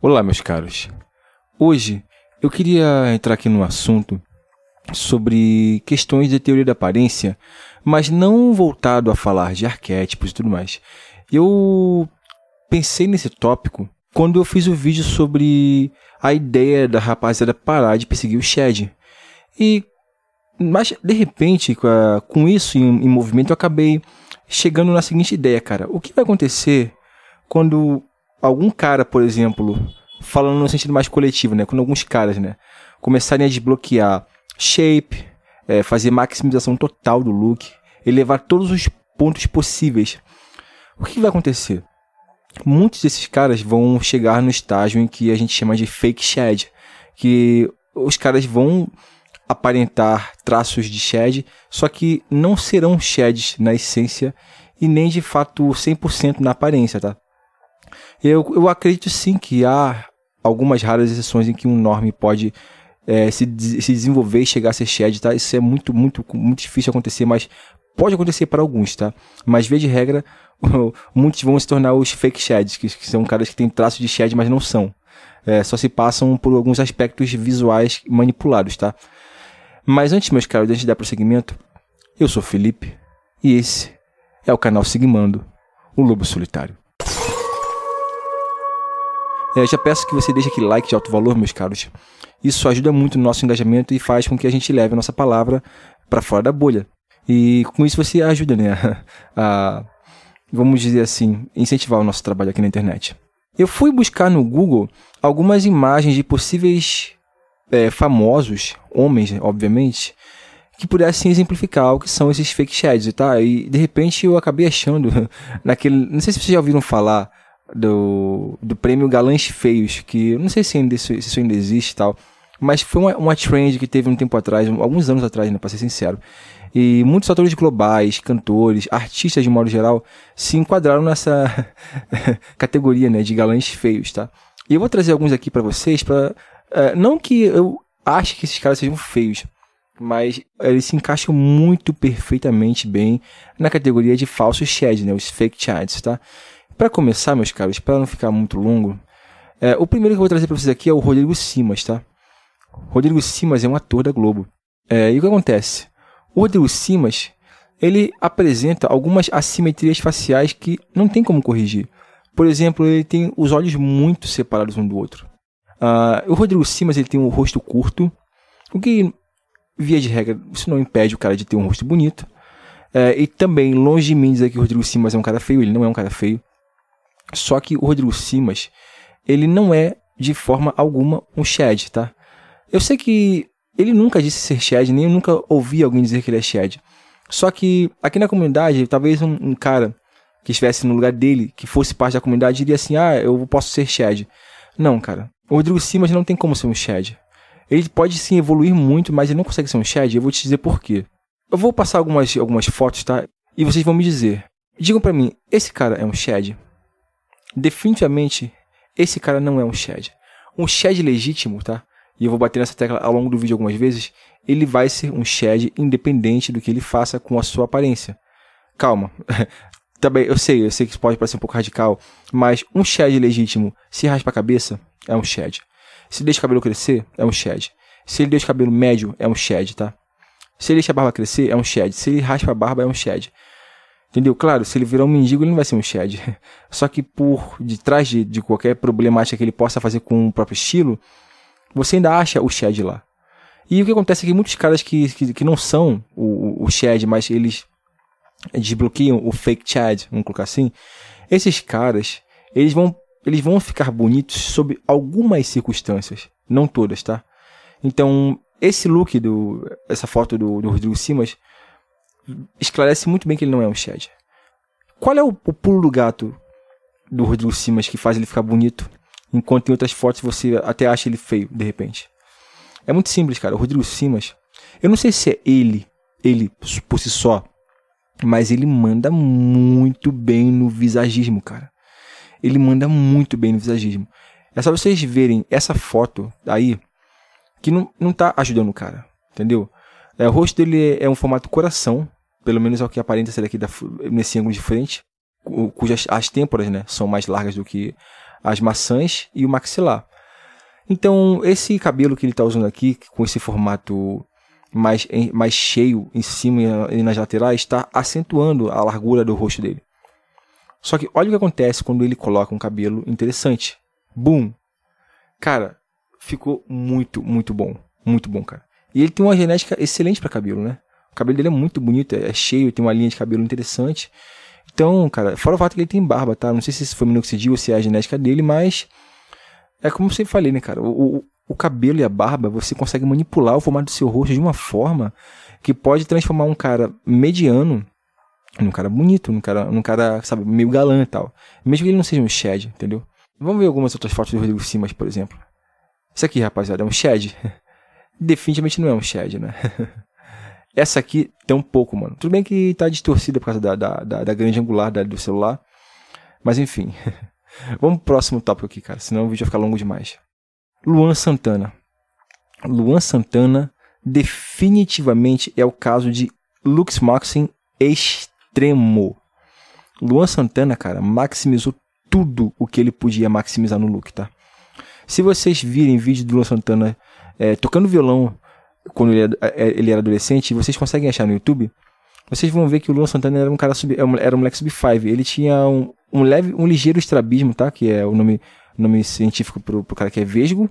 Olá, meus caros. Hoje eu queria entrar aqui no assunto sobre questões de teoria da aparência, mas não voltado a falar de arquétipos e tudo mais. Eu pensei nesse tópico quando eu fiz o vídeo sobre a ideia da rapaziada parar de perseguir o Shed. E mas de repente, com isso em movimento, eu acabei chegando na seguinte ideia, cara. O que vai acontecer quando algum cara, por exemplo, falando no sentido mais coletivo, né? Quando alguns caras, né, começarem a desbloquear shape, é, fazer maximização total do look, elevar todos os pontos possíveis, o que vai acontecer? Muitos desses caras vão chegar no estágio em que a gente chama de fake shed, que os caras vão aparentar traços de shed, só que não serão sheds na essência e nem de fato 100% na aparência, tá? Eu, eu acredito sim que há algumas raras exceções em que um norme pode é, se, se desenvolver e chegar a ser shed, tá? Isso é muito, muito, muito difícil acontecer, mas pode acontecer para alguns, tá? Mas via de regra, muitos vão se tornar os fake sheds, que, que são caras que têm traços de shed, mas não são. É, só se passam por alguns aspectos visuais manipulados, tá? Mas antes, meus caros, antes de dar prosseguimento, eu sou Felipe e esse é o canal Sigmando, o Lobo Solitário. É, já peço que você deixe aquele like de alto valor, meus caros. Isso ajuda muito no nosso engajamento e faz com que a gente leve a nossa palavra para fora da bolha. E com isso você ajuda, né? A, vamos dizer assim, incentivar o nosso trabalho aqui na internet. Eu fui buscar no Google algumas imagens de possíveis é, famosos, homens, obviamente, que pudessem exemplificar o que são esses fake sheds, tá? E de repente eu acabei achando naquele. Não sei se vocês já ouviram falar do, do prêmio Galãs Feios, que não sei se, ainda, se isso ainda existe e tal, mas foi uma, uma trend que teve um tempo atrás, alguns anos atrás, né, para ser sincero. E muitos atores globais, cantores, artistas de modo geral, se enquadraram nessa categoria né, de galãs feios, tá? E eu vou trazer alguns aqui para vocês, para é, não que eu ache que esses caras sejam feios, mas eles se encaixam muito perfeitamente bem na categoria de falsos sheds, né, os fake chads, tá? Para começar, meus caros, para não ficar muito longo, é, o primeiro que eu vou trazer para vocês aqui é o Rodrigo Simas, tá? Rodrigo Simas é um ator da Globo. É, e o que acontece? O Rodrigo Simas, ele apresenta algumas assimetrias faciais que não tem como corrigir. Por exemplo, ele tem os olhos muito separados um do outro. Uh, o Rodrigo Simas ele tem um rosto curto, o que, via de regra, isso não impede o cara de ter um rosto bonito. É, e também, longe de mim dizer que o Rodrigo Simas é um cara feio, ele não é um cara feio. Só que o Rodrigo Simas, ele não é de forma alguma um Shed, tá? Eu sei que ele nunca disse ser Shed, nem eu nunca ouvi alguém dizer que ele é Shed. Só que aqui na comunidade, talvez um, um cara que estivesse no lugar dele, que fosse parte da comunidade, diria assim: ah, eu posso ser Shed. Não, cara. O Rodrigo Simas não tem como ser um Shed. Ele pode sim evoluir muito, mas ele não consegue ser um Shed. Eu vou te dizer por quê. Eu vou passar algumas, algumas fotos, tá? E vocês vão me dizer. Digam para mim, esse cara é um Shed? definitivamente, esse cara não é um Shed. Um Shed legítimo, tá? E eu vou bater nessa tecla ao longo do vídeo algumas vezes. Ele vai ser um Shed independente do que ele faça com a sua aparência. Calma. Também, eu sei, eu sei que isso pode parecer um pouco radical, mas um Shed legítimo se raspa a cabeça, é um Shed. Se deixa o cabelo crescer, é um Shed. Se ele deixa o cabelo médio, é um Shed, tá? Se ele deixa a barba crescer, é um Shed. Se ele raspa a barba, é um Shed. Entendeu? Claro, se ele virar um mendigo, ele não vai ser um Shed. Só que por detrás de, de qualquer problemática que ele possa fazer com o próprio estilo, você ainda acha o Shed lá. E o que acontece é que muitos caras que, que, que não são o, o Shed, mas eles desbloqueiam o fake Chad, vamos colocar assim, esses caras, eles vão, eles vão ficar bonitos sob algumas circunstâncias, não todas, tá? Então, esse look do essa foto do, do Rodrigo Simas esclarece muito bem que ele não é um Shed. Qual é o, o pulo do gato do Rodrigo Simas que faz ele ficar bonito, enquanto em outras fotos você até acha ele feio, de repente? É muito simples, cara. O Rodrigo Simas, eu não sei se é ele, ele por si só, mas ele manda muito bem no visagismo, cara. Ele manda muito bem no visagismo. É só vocês verem essa foto aí, que não, não tá ajudando o cara, entendeu? É, o rosto dele é, é um formato coração, pelo menos ao é que aparenta ser aqui da, nesse ângulo de frente, cujas as têmporas né, são mais largas do que as maçãs e o maxilar. Então, esse cabelo que ele está usando aqui, com esse formato mais, mais cheio em cima e nas laterais, está acentuando a largura do rosto dele. Só que olha o que acontece quando ele coloca um cabelo interessante. Boom! Cara, ficou muito, muito bom. Muito bom, cara. E ele tem uma genética excelente para cabelo, né? cabelo dele é muito bonito, é cheio, tem uma linha de cabelo interessante. Então, cara, fora o fato que ele tem barba, tá? Não sei se isso foi minoxidil ou se é a genética dele, mas é como eu sempre falei, né, cara? O, o, o cabelo e a barba, você consegue manipular o formato do seu rosto de uma forma que pode transformar um cara mediano num cara bonito, num cara, num cara, sabe, meio galã e tal. Mesmo que ele não seja um Shed, entendeu? Vamos ver algumas outras fotos do Rodrigo Simas, por exemplo. Isso aqui, rapaziada, é um Shed? Definitivamente não é um Shed, né? Essa aqui tem um pouco, mano. Tudo bem que tá distorcida por causa da, da, da, da grande angular da, do celular. Mas enfim. Vamos pro próximo tópico aqui, cara. Senão o vídeo vai ficar longo demais. Luan Santana. Luan Santana definitivamente é o caso de Lux Maxim extremo. Luan Santana, cara, maximizou tudo o que ele podia maximizar no look, tá? Se vocês virem vídeo do Luan Santana é, tocando violão quando ele, é, é, ele era adolescente, vocês conseguem achar no YouTube, vocês vão ver que o Luan Santana era um cara sub, é era um moleque sub 5. Ele tinha um, um leve, um ligeiro estrabismo, tá? Que é o nome, nome científico pro, pro cara que é vesgo.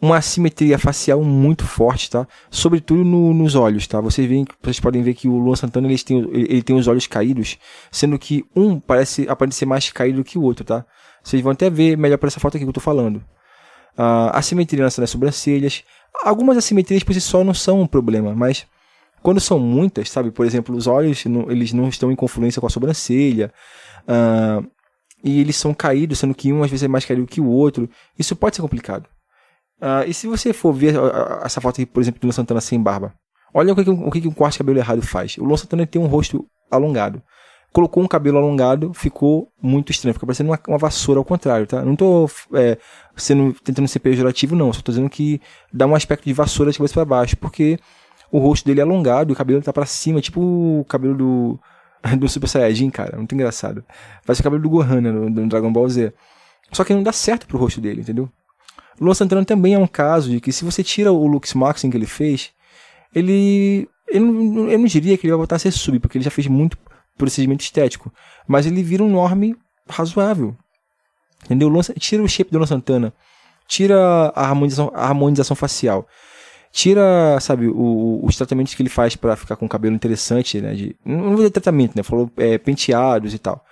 Uma assimetria facial muito forte, tá? Sobretudo no, nos olhos, tá? Vocês, veem, vocês podem ver que o Luan Santana ele tem, ele, ele tem os olhos caídos, sendo que um parece aparecer mais caído que o outro, tá? Vocês vão até ver melhor por essa foto aqui que eu tô falando. Uh, ah, assimetria nas sobrancelhas, Algumas assimetrias por si só não são um problema, mas quando são muitas, sabe? Por exemplo, os olhos não, eles não estão em confluência com a sobrancelha. Uh, e eles são caídos, sendo que um às vezes é mais caído que o outro. Isso pode ser complicado. Uh, e se você for ver ah, essa foto aqui, por exemplo, do Luan Santana sem barba, olha o que, o que um corte de cabelo errado faz. O Luan Santana tem um rosto alongado colocou um cabelo alongado, ficou muito estranho. Ficou parecendo uma, uma vassoura ao contrário, tá? Não tô é, sendo, tentando ser pejorativo, não. Só tô dizendo que dá um aspecto de vassoura de cabeça para baixo, porque o rosto dele é alongado, o cabelo tá para cima, tipo o cabelo do, do Super Saiyajin, cara. Muito engraçado. Parece o cabelo do Gohan, né, do, do Dragon Ball Z. Só que não dá certo pro rosto dele, entendeu? Luan Santana também é um caso de que se você tira o Lux Maxim assim que ele fez, ele eu não, eu não diria que ele vai voltar a ser sub, porque ele já fez muito procedimento estético. Mas ele vira um norme razoável. Entendeu? Lança, tira o shape do Luan Santana. Tira a harmonização, a harmonização facial. Tira, sabe, o, os tratamentos que ele faz para ficar com o cabelo interessante, né? De, não vou tratamento, né? Falou é, penteados e tal.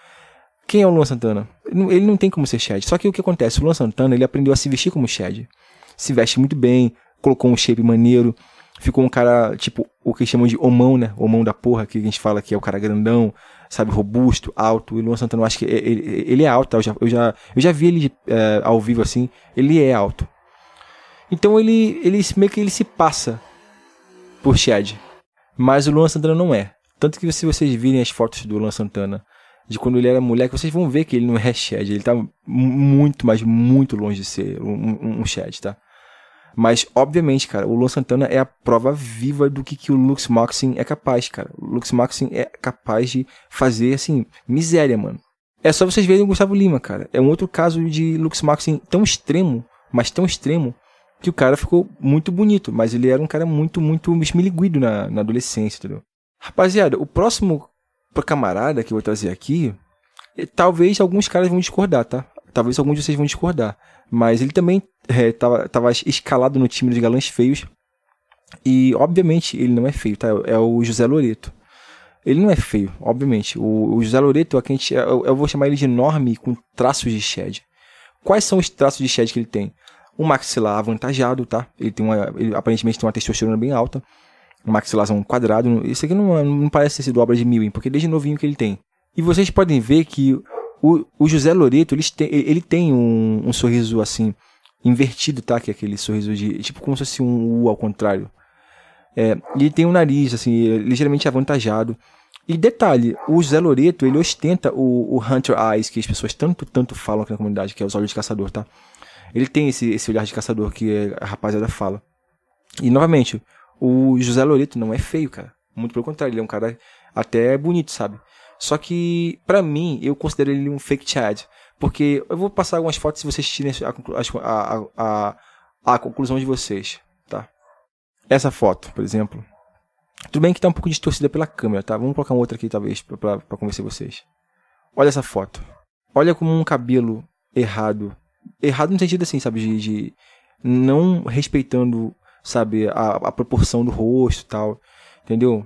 Quem é o Luan Santana? Ele não tem como ser Shed. Só que o que acontece? O Luan Santana, ele aprendeu a se vestir como Shed. Se veste muito bem, colocou um shape maneiro, ficou um cara, tipo, o que chamam de homão, né? Homão da porra, que a gente fala que é o cara grandão, sabe, robusto, alto. E Luan Santana, eu acho que ele, ele é alto, tá? eu, já, eu, já, eu já vi ele é, ao vivo assim, ele é alto. Então ele, ele meio que ele se passa por Chad. Mas o Luan Santana não é. Tanto que se vocês virem as fotos do Luan Santana de quando ele era moleque, vocês vão ver que ele não é Chad. Ele tá muito, mas muito longe de ser um, um, um Chad, tá? Mas, obviamente, cara, o Luan Santana é a prova viva do que, que o Lux Maxim é capaz, cara. O Lux Maxim é capaz de fazer, assim, miséria, mano. É só vocês verem o Gustavo Lima, cara. É um outro caso de Lux Maxim tão extremo, mas tão extremo, que o cara ficou muito bonito. Mas ele era um cara muito, muito esmiliguido na, na adolescência, entendeu? Rapaziada, o próximo camarada que eu vou trazer aqui, talvez alguns caras vão discordar, tá? talvez alguns de vocês vão discordar, mas ele também estava é, escalado no time dos galãs feios. E, obviamente, ele não é feio, tá? É o José Loreto. Ele não é feio, obviamente. O, o José Loreto, é a gente, eu, é, eu, vou chamar ele de enorme com traços de shed. Quais são os traços de shed que ele tem? O maxilar avantajado, tá? Ele tem uma, ele, aparentemente tem uma testosterona bem alta. É um maxilarzão quadrado. Isso aqui não, não parece ser sido obra de Milling, porque desde novinho que ele tem. E vocês podem ver que o, o José Loreto, ele tem, ele tem um, um, sorriso assim, invertido, tá? Que é aquele sorriso de. Tipo como se fosse um U ao contrário. É, ele tem um nariz, assim, é ligeiramente avantajado. E detalhe, o José Loreto, ele ostenta o, o, Hunter Eyes, que as pessoas tanto, tanto falam aqui na comunidade, que é os olhos de caçador, tá? Ele tem esse, esse olhar de caçador que é a rapaziada fala. E, novamente, o José Loreto não é feio, cara. Muito pelo contrário, ele é um cara até bonito, sabe? Só que, para mim, eu considero ele um fake Chad. Porque eu vou passar algumas fotos se vocês tirem a, a, a, a conclusão de vocês, tá? Essa foto, por exemplo. Tudo bem que tá um pouco distorcida pela câmera, tá? Vamos colocar uma outra aqui, talvez, para convencer vocês. Olha essa foto. Olha como um cabelo errado. Errado no sentido assim, sabe? De, de não respeitando, sabe, a, a proporção do rosto e tal. Entendeu?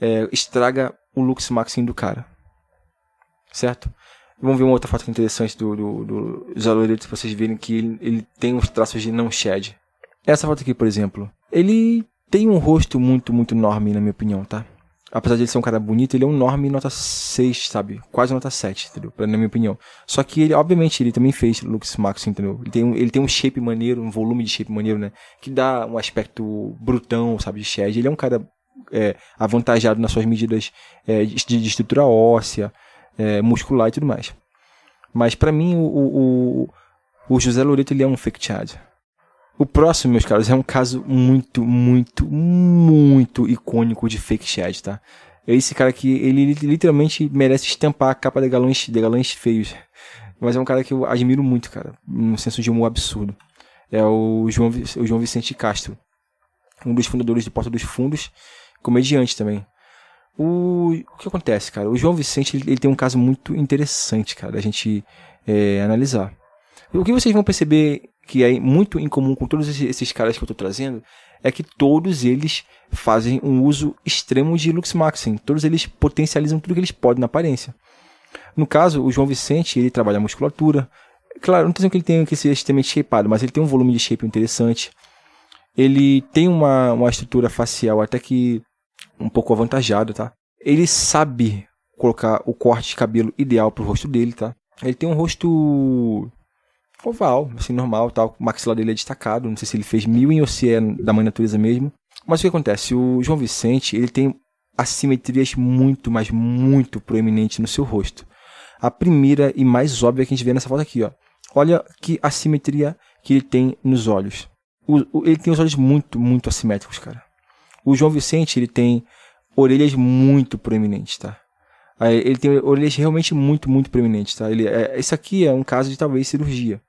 É, estraga o Lux Maxim do cara. Certo? Vamos ver uma outra foto interessante do, do, do Zaloreto vocês verem que ele, ele, tem uns traços de não shed. Essa foto aqui, por exemplo, ele tem um rosto muito, muito enorme, na minha opinião, tá? Apesar de ele ser um cara bonito, ele é um enorme nota 6, sabe? Quase nota 7, entendeu? Pra, na minha opinião. Só que ele, obviamente, ele também fez Lux Max, entendeu? Ele tem, um, ele tem um shape maneiro, um volume de shape maneiro, né? Que dá um aspecto brutão, sabe? De shed. Ele é um cara é, avantajado nas suas medidas é, de, de, estrutura óssea, é, muscular e tudo mais. Mas para mim o, o, o, José Loreto ele é um fake chad. O próximo, meus caros, é um caso muito, muito, muito icônico de fake chad, tá? É esse cara que ele literalmente merece estampar a capa de galões, de galões feios. Mas é um cara que eu admiro muito, cara, num senso de humor absurdo. É o João, o João Vicente Castro, um dos fundadores do Porta dos Fundos, comediante também. O, o que acontece, cara? O João Vicente ele, ele tem um caso muito interessante, cara, da gente é, analisar. O que vocês vão perceber que é muito incomum com todos esses caras que eu tô trazendo é que todos eles fazem um uso extremo de Lux Maxing. Todos eles potencializam tudo que eles podem na aparência. No caso, o João Vicente, ele trabalha a musculatura. Claro, não estou dizendo que ele tem que ser extremamente shapeado, mas ele tem um volume de shape interessante. Ele tem uma, uma estrutura facial até que um pouco avantajada, tá? Ele sabe colocar o corte de cabelo ideal pro rosto dele, tá? Ele tem um rosto oval, assim, normal, tal. O maxilar dele é destacado. Não sei se ele fez mil em ou se é da mãe natureza mesmo. Mas o que acontece? O João Vicente, ele tem assimetrias muito, mas muito proeminentes no seu rosto. A primeira e mais óbvia que a gente vê nessa foto aqui, ó. Olha que assimetria que ele tem nos olhos. O, o, ele tem os olhos muito, muito assimétricos, cara. O João Vicente, ele tem orelhas muito proeminentes, tá? Ele tem orelhas realmente muito, muito proeminentes, tá? Ele, é, isso aqui é um caso de talvez cirurgia.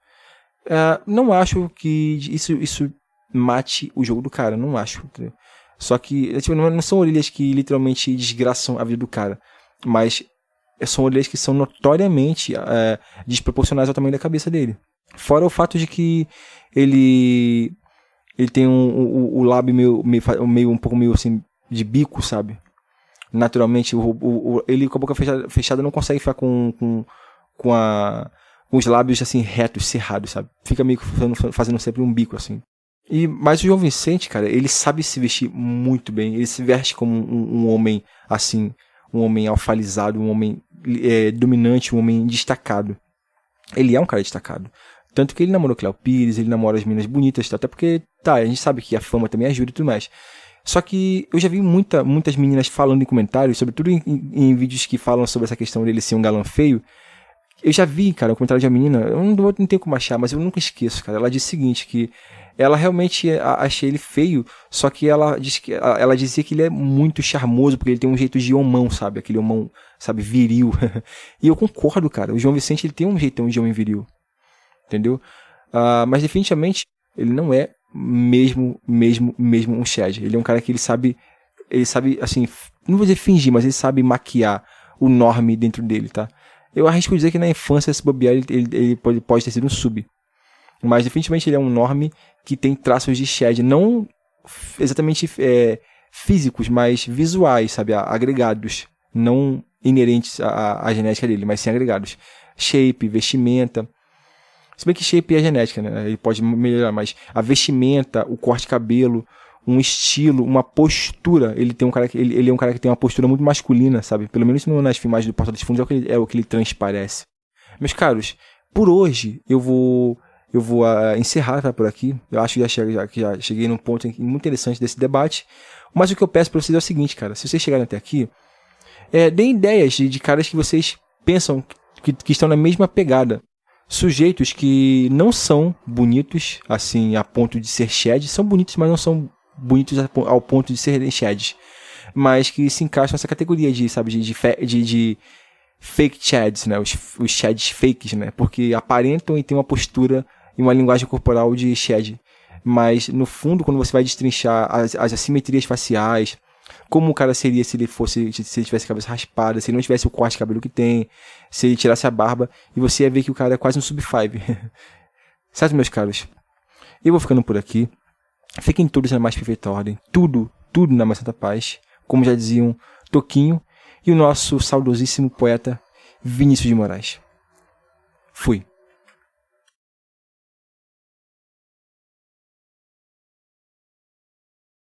É, não acho que isso, isso mate o jogo do cara, não acho. Entendeu? Só que, é, tipo, não, não são orelhas que literalmente desgraçam a vida do cara, mas são orelhas que são notoriamente é, desproporcionais ao tamanho da cabeça dele. Fora o fato de que ele ele tem um, o, o lábio meio, meio, meio, um pouco meio assim, de bico, sabe? Naturalmente, o, o, ele com a boca fechada, fechada não consegue ficar com, com, com, a, com os lábios assim retos, cerrados, sabe? Fica meio que fazendo, fazendo sempre um bico, assim. E, mas o João Vicente, cara, ele sabe se vestir muito bem. Ele se veste como um, um homem, assim, um homem alfalizado, um homem é, dominante, um homem destacado. Ele é um cara destacado. Tanto que ele namorou Cléo Pires, ele namora as meninas bonitas, tá? até porque, tá, a gente sabe que a fama também ajuda e tudo mais. Só que eu já vi muita, muitas meninas falando em comentários, sobretudo em, em, vídeos que falam sobre essa questão dele ser um galã feio. Eu já vi, cara, um comentário de uma menina, eu não, não tenho como achar, mas eu nunca esqueço, cara. Ela disse o seguinte, que ela realmente é, achei ele feio, só que ela, diz que, ela dizia que ele é muito charmoso, porque ele tem um jeito de homão, sabe? Aquele homão, sabe, viril. e eu concordo, cara. O João Vicente, ele tem um jeitão de homem viril entendeu? Uh, mas definitivamente ele não é mesmo, mesmo, mesmo um Chad. Ele é um cara que ele sabe, ele sabe, assim, não vou dizer fingir, mas ele sabe maquiar o norme dentro dele, tá? Eu arrisco dizer que na infância esse bobear ele, ele, ele pode, pode ter sido um sub. Mas definitivamente ele é um norme que tem traços de Chad, não exatamente é, físicos, mas visuais, sabe? Agregados, não inerentes à, à genética dele, mas sim agregados. Shape, vestimenta, se bem que shape é genética, né? Ele pode melhorar, mas a vestimenta, o corte de cabelo, um estilo, uma postura. Ele tem um cara que ele, ele é um cara que tem uma postura muito masculina, sabe? Pelo menos no, nas filmagens do Porta dos Fundos é o, que ele, é o que ele transparece. Meus caros, por hoje eu vou eu vou uh, encerrar tá, por aqui. Eu acho que já, cheguei, já, já cheguei num ponto muito interessante desse debate. Mas o que eu peço para vocês é o seguinte, cara. Se vocês chegarem até aqui, é, deem ideias de, de caras que vocês pensam que, que estão na mesma pegada sujeitos que não são bonitos, assim, a ponto de ser shed, são bonitos, mas não são bonitos ao ponto de serem sheds, mas que se encaixam nessa categoria de, sabe, de, de, de, de fake sheds, né, os, os sheds fakes, né, porque aparentam e têm uma postura e uma linguagem corporal de shed, mas no fundo, quando você vai destrinchar as, as assimetrias faciais, como o cara seria se ele fosse, se ele tivesse a cabeça raspada, se ele não tivesse o corte de cabelo que tem, se ele tirasse a barba, e você ia ver que o cara é quase um sub-five. certo, meus caros? Eu vou ficando por aqui. Fiquem todos na mais perfeita ordem. Tudo, tudo na mais santa paz. Como já diziam Toquinho e o nosso saudosíssimo poeta Vinícius de Moraes. Fui.